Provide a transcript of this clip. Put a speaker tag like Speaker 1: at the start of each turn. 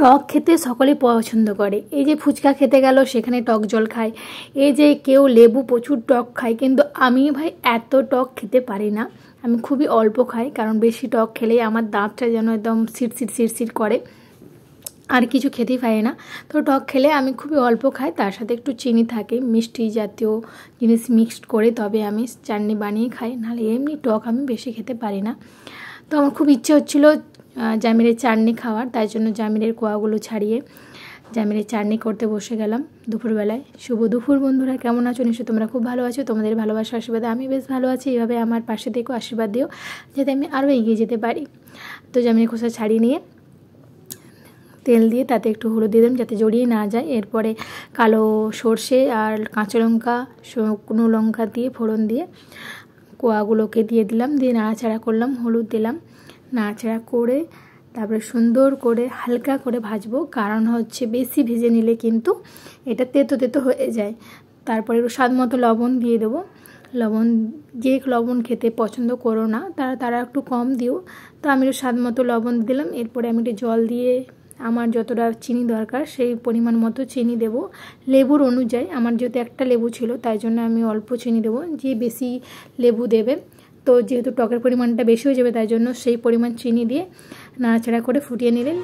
Speaker 1: টক খেতে সকলে পছন্দ করে এই যে ফুচকা খেতে গেল সেখানে টক জল খায় এই যে কেউ লেবু প্রচুর টক খায় কিন্তু আমি ভাই এত টক খেতে পারি না আমি খুবই অল্প খাই কারণ বেশি টক খেলে আমার দাঁতটা যেন একদম সিট সিট করে আর কিছু খেতেই পারে না তো টক খেলে আমি খুবই অল্প খাই তার সাথে একটু চিনি থাকে মিষ্টি জাতীয় জিনিস মিক্সড করে তবে আমি চাটনি বানিয়ে খাই নাহলে এমনি টক আমি বেশি খেতে পারি না তো আমার খুব ইচ্ছে হচ্ছিলো জামিরের চাটনি খাওয়ার তাই জন্য জামিরের কোয়াগুলো ছাড়িয়ে জামিরের চাটনি করতে বসে গেলাম দুপুরবেলায় শুভ দুপুর বন্ধুরা কেমন আছো নিশ্চয় তোমরা খুব ভালো আছো তোমাদের ভালোবাসা আশীর্বাদে আমি বেশ ভালো আছি এইভাবে আমার পাশে থেকেও আশীর্বাদ দিও যাতে আমি আরও এগিয়ে যেতে পারি তো জামিনের খোসা ছাড়িয়ে নিয়ে তেল দিয়ে তাতে একটু হলুদ দিয়ে দিলাম যাতে জড়িয়ে না যায় এরপরে কালো সর্ষে আর কাঁচা লঙ্কা শুকনো লঙ্কা দিয়ে ফোড়ন দিয়ে কোয়াগুলোকে দিয়ে দিলাম দিয়ে নাড়াচাড়া করলাম হলুদ দিলাম নাড়াচাড়া করে তারপরে সুন্দর করে হালকা করে ভাজবো কারণ হচ্ছে বেশি ভেজে নিলে কিন্তু এটা তেতো তেতো হয়ে যায় তারপরে একটু স্বাদ মতো লবণ দিয়ে দেবো লবণ যে লবণ খেতে পছন্দ করো না তারা তারা একটু কম দিও তো আমি একটু স্বাদ মতো লবণ দিলাম এরপরে আমি একটু জল দিয়ে আমার যতটা চিনি দরকার সেই পরিমাণ মতো চিনি দেব লেবুর অনুযায়ী আমার যেহেতু একটা লেবু ছিল তাই জন্য আমি অল্প চিনি দেবো যে বেশি লেবু দেবে তো যেহেতু টকের পরিমাণটা বেশি হয়ে যাবে তাই জন্য সেই পরিমাণ চিনি দিয়ে নাড়াচাড়া করে ফুটিয়ে নিলেন